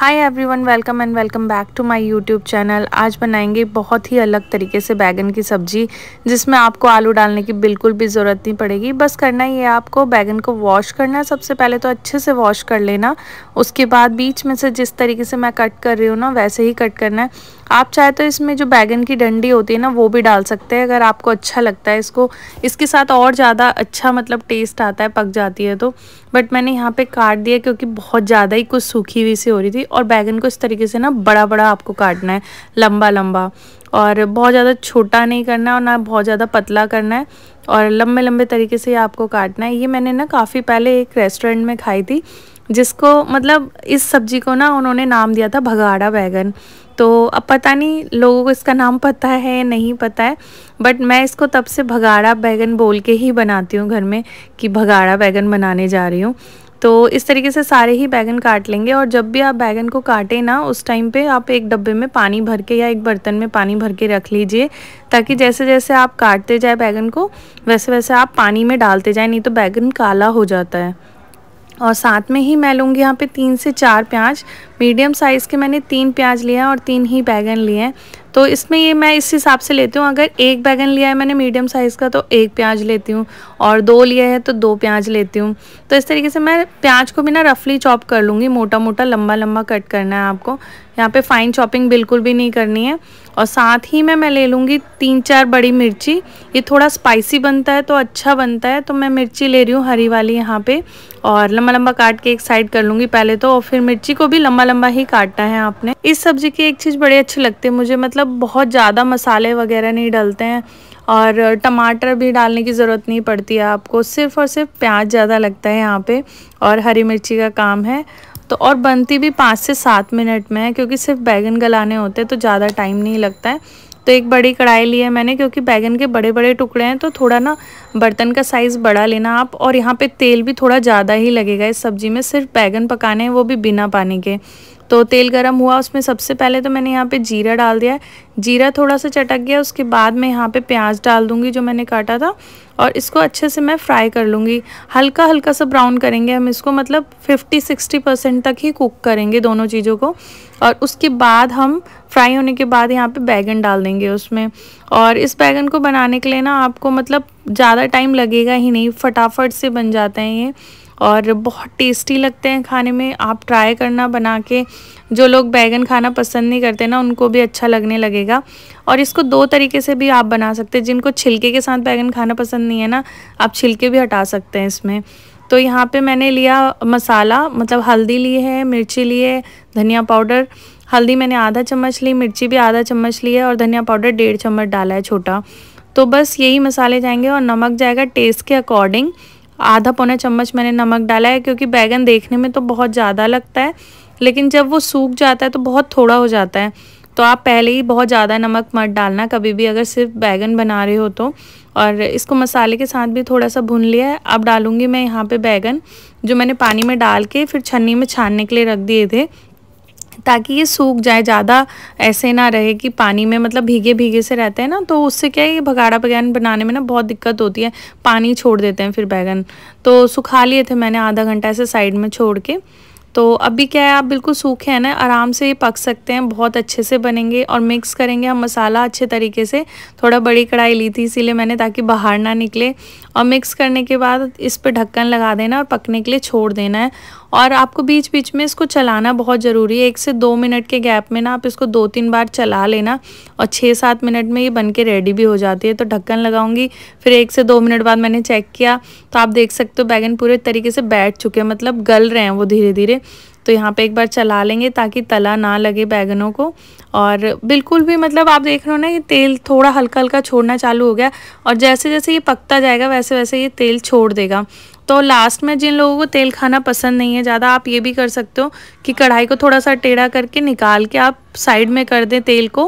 hi everyone welcome and welcome back to my YouTube channel आज बनाएंगे बहुत ही अलग तरीके से बैगन की सब्जी जिसमें आपको आलू डालने की बिल्कुल भी ज़रूरत नहीं पड़ेगी बस करना ये आपको बैगन को वॉश करना है सबसे पहले तो अच्छे से वॉश कर लेना उसके बाद बीच में से जिस तरीके से मैं कट कर रही हूँ ना वैसे ही कट करना है आप चाहे तो इसमें जो बैगन की डंडी होती है ना वो भी डाल सकते हैं अगर आपको अच्छा लगता है इसको इसके साथ और ज़्यादा अच्छा मतलब टेस्ट आता है पक जाती है तो बट मैंने यहाँ पर काट दिया क्योंकि बहुत ज़्यादा ही कुछ सूखी हुई सी हो रही थी और बैगन को इस तरीके से ना बड़ा बड़ा आपको काटना है लंबा लंबा और बहुत ज़्यादा छोटा नहीं करना है और ना बहुत ज़्यादा पतला करना है और लंबे लंबे तरीके से आपको काटना है ये मैंने ना काफ़ी पहले एक रेस्टोरेंट में खाई थी जिसको मतलब इस सब्जी को ना उन्होंने नाम दिया था भगाड़ा बैगन तो अब पता नहीं लोगों को इसका नाम पता है या नहीं पता है बट मैं इसको तब से भगाड़ा बैगन बोल के ही बनाती हूँ घर में कि भगाड़ा बैगन बनाने जा रही हूँ तो इस तरीके से सारे ही बैगन काट लेंगे और जब भी आप बैगन को काटें ना उस टाइम पे आप एक डब्बे में पानी भर के या एक बर्तन में पानी भर के रख लीजिए ताकि जैसे जैसे आप काटते जाए बैगन को वैसे वैसे आप पानी में डालते जाए नहीं तो बैगन काला हो जाता है और साथ में ही मैं लूँगी यहाँ पे तीन से चार प्याज मीडियम साइज़ के मैंने तीन प्याज लिए हैं और तीन ही बैगन लिए हैं तो इसमें ये मैं इस हिसाब से लेती हूँ अगर एक बैगन लिया है मैंने मीडियम साइज़ का तो एक प्याज लेती हूँ और दो लिया है तो दो प्याज लेती हूँ तो इस तरीके से मैं प्याज को भी ना रफली चॉप कर लूँगी मोटा मोटा लंबा लंबा कट करना है आपको यहाँ पे फाइन चॉपिंग बिल्कुल भी नहीं करनी है और साथ ही में मैं ले लूँगी तीन चार बड़ी मिर्ची ये थोड़ा स्पाइसी बनता है तो अच्छा बनता है तो मैं मिर्ची ले रही हूँ हरी वाली यहाँ पे और लंबा लंबा काट के एक साइड कर लूँगी पहले तो और फिर मिर्ची को भी लंबा लंबा ही काटना है आपने इस सब्ज़ी की एक चीज़ बड़ी अच्छी लगती है मुझे मतलब मतलब बहुत ज़्यादा मसाले वगैरह नहीं डलते हैं और टमाटर भी डालने की ज़रूरत नहीं पड़ती है आपको सिर्फ और सिर्फ प्याज ज़्यादा लगता है यहाँ पे और हरी मिर्ची का काम है तो और बनती भी पाँच से सात मिनट में है क्योंकि सिर्फ बैगन गलाने होते हैं तो ज़्यादा टाइम नहीं लगता है तो एक बड़ी कढ़ाई ली है मैंने क्योंकि बैगन के बड़े बड़े टुकड़े हैं तो थोड़ा ना बर्तन का साइज़ बड़ा लेना आप और यहाँ पे तेल भी थोड़ा ज़्यादा ही लगेगा इस सब्ज़ी में सिर्फ बैगन पकाने हैं वो भी बिना पानी के तो तेल गरम हुआ उसमें सबसे पहले तो मैंने यहाँ पे जीरा डाल दिया है जीरा थोड़ा सा चटक गया उसके बाद मैं यहाँ पे प्याज डाल दूँगी जो मैंने काटा था और इसको अच्छे से मैं फ्राई कर लूँगी हल्का हल्का सा ब्राउन करेंगे हम इसको मतलब 50-60 परसेंट तक ही कुक करेंगे दोनों चीज़ों को और उसके बाद हम फ्राई होने के बाद यहाँ पे बैगन डाल देंगे उसमें और इस बैगन को बनाने के लिए ना आपको मतलब ज़्यादा टाइम लगेगा ही नहीं फटाफट से बन जाते हैं ये और बहुत टेस्टी लगते हैं खाने में आप ट्राई करना बना के जो लोग बैगन खाना पसंद नहीं करते ना उनको भी अच्छा लगने लगेगा और इसको दो तरीके से भी आप बना सकते हैं जिनको छिलके के साथ बैगन खाना पसंद नहीं है ना आप छिलके भी हटा सकते हैं इसमें तो यहाँ पे मैंने लिया मसाला मतलब हल्दी ली है मिर्ची ली है धनिया पाउडर हल्दी मैंने आधा चम्मच ली मिर्ची भी आधा चम्मच ली है और धनिया पाउडर डेढ़ चम्मच डाला है छोटा तो बस यही मसाले जाएंगे और नमक जाएगा टेस्ट के अकॉर्डिंग आधा पौना चम्मच मैंने नमक डाला है क्योंकि बैगन देखने में तो बहुत ज़्यादा लगता है लेकिन जब वो सूख जाता है तो बहुत थोड़ा हो जाता है तो आप पहले ही बहुत ज़्यादा नमक मत डालना कभी भी अगर सिर्फ बैगन बना रहे हो तो और इसको मसाले के साथ भी थोड़ा सा भून लिया है अब डालूँगी मैं यहाँ पे बैगन जो मैंने पानी में डाल के फिर छन्नी में छानने के लिए रख दिए थे ताकि ये सूख जाए ज़्यादा ऐसे ना रहे कि पानी में मतलब भीगे भीगे से रहते हैं ना तो उससे क्या है ये भगाड़ा बैगन बनाने में ना बहुत दिक्कत होती है पानी छोड़ देते हैं फिर बैगन तो सुखा लिए थे मैंने आधा घंटा ऐसे साइड में छोड़ के तो अभी क्या है आप बिल्कुल सूखे हैं ना आराम से ये पक सकते हैं बहुत अच्छे से बनेंगे और मिक्स करेंगे हम मसाला अच्छे तरीके से थोड़ा बड़ी कढ़ाई ली थी इसीलिए मैंने ताकि बाहर ना निकले और मिक्स करने के बाद इस पर ढक्कन लगा देना और पकने के लिए छोड़ देना है और आपको बीच बीच में इसको चलाना बहुत ज़रूरी है एक से दो मिनट के गैप में ना आप इसको दो तीन बार चला लेना और छः सात मिनट में ये बन के रेडी भी हो जाती है तो ढक्कन लगाऊंगी फिर एक से दो मिनट बाद मैंने चेक किया तो आप देख सकते हो बैगन पूरे तरीके से बैठ चुके हैं मतलब गल रहे हैं वो धीरे धीरे तो यहाँ पे एक बार चला लेंगे ताकि तला ना लगे बैगनों को और बिल्कुल भी मतलब आप देख रहे हो ना ये तेल थोड़ा हल्का हल्का छोड़ना चालू हो गया और जैसे जैसे ये पकता जाएगा वैसे वैसे ये तेल छोड़ देगा तो लास्ट में जिन लोगों को तेल खाना पसंद नहीं है ज़्यादा आप ये भी कर सकते हो कि कढ़ाई को थोड़ा सा टेढ़ा करके निकाल के आप साइड में कर दें तेल को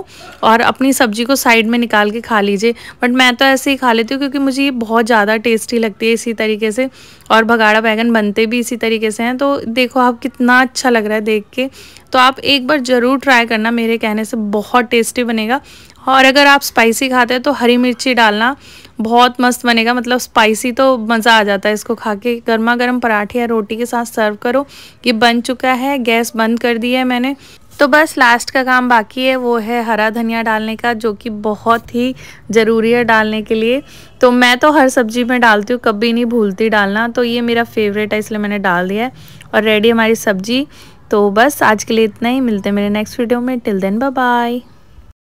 और अपनी सब्जी को साइड में निकाल के खा लीजिए बट मैं तो ऐसे ही खा लेती हूँ क्योंकि मुझे ये बहुत ज़्यादा टेस्टी लगती है इसी तरीके से और भगाड़ा बैगन बनते भी इसी तरीके से हैं तो देखो आप कितना अच्छा लग रहा है देख के तो आप एक बार ज़रूर ट्राई करना मेरे कहने से बहुत टेस्टी बनेगा और अगर आप स्पाइसी खाते हैं तो हरी मिर्ची डालना बहुत मस्त बनेगा मतलब स्पाइसी तो मज़ा आ जाता है इसको खा के गर्मा गर्म पराठे या रोटी के साथ सर्व करो ये बन चुका है गैस बंद कर दी है मैंने तो बस लास्ट का काम बाकी है वो है हरा धनिया डालने का जो कि बहुत ही ज़रूरी है डालने के लिए तो मैं तो हर सब्ज़ी में डालती हूँ कभी नहीं भूलती डालना तो ये मेरा फेवरेट है इसलिए मैंने डाल दिया है और रेडी हमारी सब्ज़ी तो बस आज के लिए इतना ही मिलते हैं मेरे नेक्स्ट वीडियो में टिल देन बाय